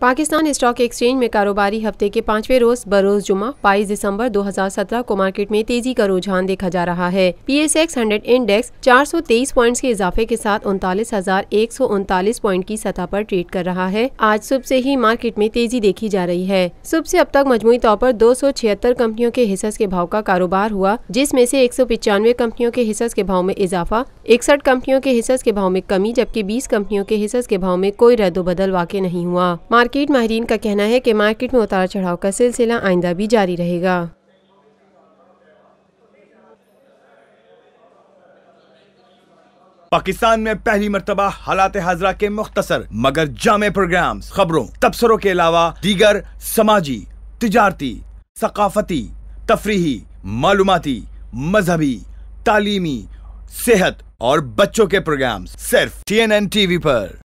Pakistan stock exchange में कारोबारी हफ्ते के पांचवें रोज बरोज जुमा बाईस दिसंबर 2017 को मार्केट में तेजी का रुझान देखा जा रहा है P S X hundred index चार सौ तेईस प्वाइंट के इजाफे के साथ उनतालीस हजार एक सौ उनतालीस पॉइंट की सतह पर ट्रेड कर रहा है आज सुबह से ही मार्केट में तेजी देखी जा रही है सुबह से अब तक मजमू तौर पर दो सौ छिहत्तर कंपनियों के हिस्स के भाव का कारोबार हुआ जिसमे ऐसी एक सौ पिचानवे कंपनियों के हिस्स के भाव में इजाफा इकसठ कंपनियों के हिस्स के भाव में कमी जबकि बीस कंपनियों के हिस्स के भाव में कोई बदल वाक नहीं हुआ मार्केट माहरीन का कहना है कि मार्केट में उतार चढ़ाव का सिलसिला आइंदा भी जारी रहेगा पाकिस्तान में पहली मरतबा हालात हाजरा के मुख्तसर मगर जामे प्रोग्राम खबरों तबसरों के अलावा दीगर समाजी तजारती सकाफती तफरी मालूमती मजहबी तालीमी सेहत और बच्चों के प्रोग्राम सिर्फ टी एन एन टीवी पर